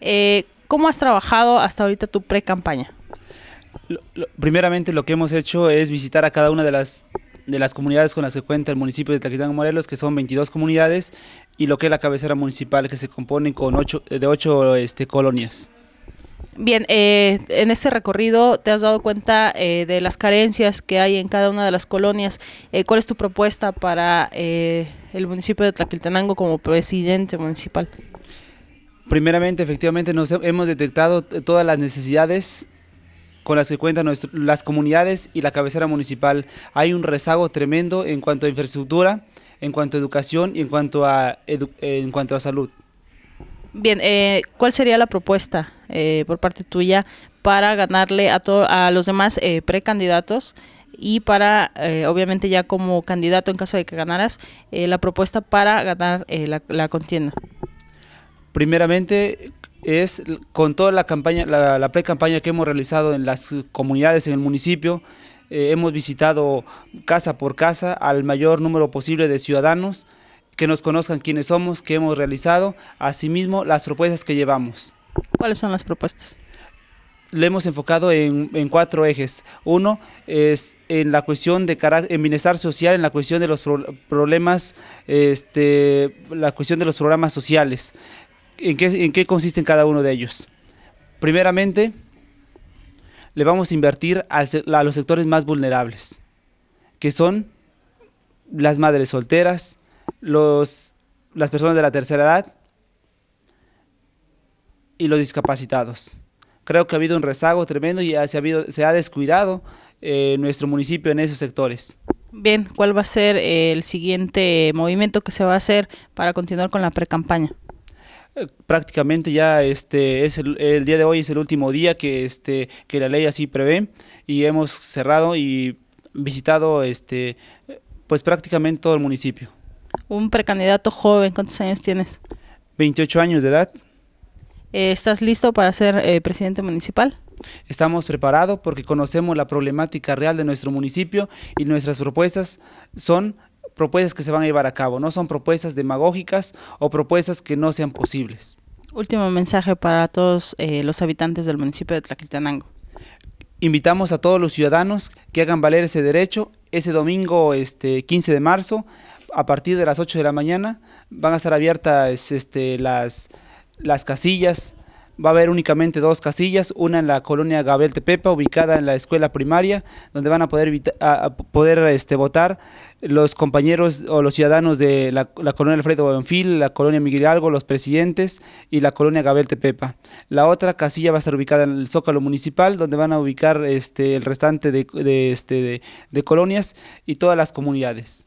Eh, ¿Cómo has trabajado hasta ahorita tu pre-campaña? primeramente lo que hemos hecho es visitar a cada una de las de las comunidades con las que cuenta el municipio de Tlaquiltenango Morelos, que son 22 comunidades, y lo que es la cabecera municipal, que se compone con ocho, de 8 este, colonias. Bien, eh, en este recorrido te has dado cuenta eh, de las carencias que hay en cada una de las colonias. ¿Cuál es tu propuesta para el municipio de Tlaquiltenango como presidente municipal? Primeramente, efectivamente, hemos detectado todas las necesidades con las que cuentan las comunidades y la cabecera municipal. Hay un rezago tremendo en cuanto a infraestructura, en cuanto a educación y en cuanto a, en cuanto a salud. Bien, eh, ¿cuál sería la propuesta eh, por parte tuya para ganarle a, a los demás eh, precandidatos y para, obviamente, ya como candidato en caso de que ganaras, la propuesta para ganar la contienda? primeramente es con toda la campaña, la, pre-campaña que hemos realizado en las comunidades, en el municipio, eh, hemos visitado casa por casa al mayor número posible de ciudadanos que nos conozcan quiénes somos, qué hemos realizado, asimismo las propuestas que llevamos. ¿Cuáles son las propuestas? Le hemos enfocado en, cuatro ejes. Uno es en la cuestión de en bienestar social, en la cuestión de los problemas, este, la cuestión de los programas sociales. ¿En qué, en consisten cada uno de ellos? Primeramente, le vamos a invertir a los sectores más vulnerables, que son las madres solteras, los, las personas de la tercera edad y los discapacitados. Creo que ha habido un rezago tremendo y se ha, habido, se ha descuidado eh, nuestro municipio en esos sectores. Bien, ¿cuál va a ser el siguiente movimiento que se va a hacer para continuar con la precampaña? prácticamente ya este es el, día de hoy es el último día que este que la ley así prevé y hemos cerrado y visitado este pues prácticamente todo el municipio. Un precandidato joven, ¿cuántos años tienes? 28 años de edad. Eh, ¿Estás listo para ser eh, presidente municipal? Estamos preparados porque conocemos la problemática real de nuestro municipio y nuestras propuestas son propuestas que se van a llevar a cabo, no son propuestas demagógicas o propuestas que no sean posibles. Último mensaje para todos eh, los habitantes del municipio de Tlaquiltenango. Invitamos a todos los ciudadanos que hagan valer ese derecho. Ese domingo este, 15 de marzo, a partir de las 8 de la mañana, van a estar abiertas este, las, las casillas va a haber únicamente dos casillas, una en la colonia Gabriel Tepepa, ubicada en la escuela primaria, donde van a poder, a este, votar los compañeros o los ciudadanos de la, colonia Alfredo Benfil, la colonia Miguel Hidalgo, los presidentes y la colonia Gabriel Tepepa. La otra casilla va a estar ubicada en el Zócalo Municipal, donde van a ubicar este, el restante de, este, colonias y todas las comunidades.